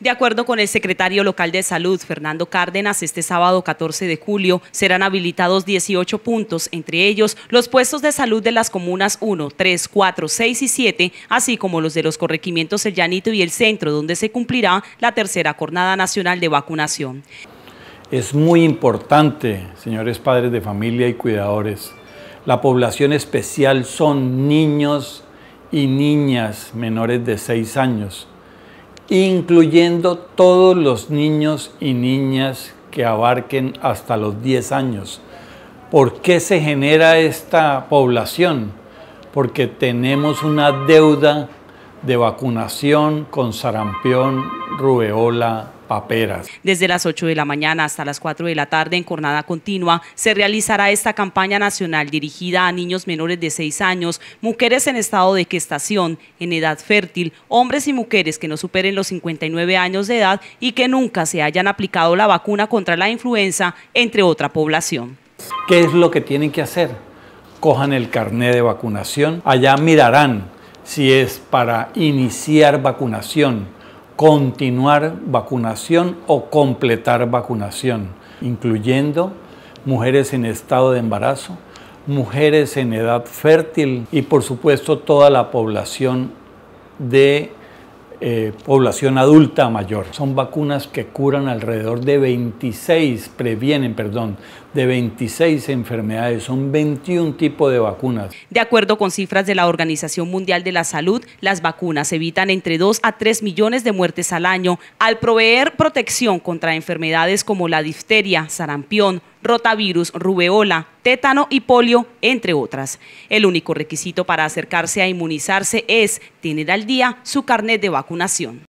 De acuerdo con el secretario local de Salud, Fernando Cárdenas, este sábado 14 de julio serán habilitados 18 puntos, entre ellos los puestos de salud de las comunas 1, 3, 4, 6 y 7, así como los de los corregimientos El Llanito y El Centro, donde se cumplirá la tercera jornada nacional de vacunación. Es muy importante, señores padres de familia y cuidadores, la población especial son niños y niñas menores de 6 años incluyendo todos los niños y niñas que abarquen hasta los 10 años. ¿Por qué se genera esta población? Porque tenemos una deuda de vacunación con sarampión, rubeola, desde las 8 de la mañana hasta las 4 de la tarde, en jornada continua, se realizará esta campaña nacional dirigida a niños menores de 6 años, mujeres en estado de gestación, en edad fértil, hombres y mujeres que no superen los 59 años de edad y que nunca se hayan aplicado la vacuna contra la influenza, entre otra población. ¿Qué es lo que tienen que hacer? Cojan el carné de vacunación, allá mirarán si es para iniciar vacunación, continuar vacunación o completar vacunación, incluyendo mujeres en estado de embarazo, mujeres en edad fértil y por supuesto toda la población de eh, población adulta mayor. Son vacunas que curan alrededor de 26, previenen, perdón, de 26 enfermedades, son 21 tipos de vacunas. De acuerdo con cifras de la Organización Mundial de la Salud, las vacunas evitan entre 2 a 3 millones de muertes al año al proveer protección contra enfermedades como la difteria, sarampión, rotavirus, rubeola, tétano y polio, entre otras. El único requisito para acercarse a inmunizarse es tener al día su carnet de vacunación.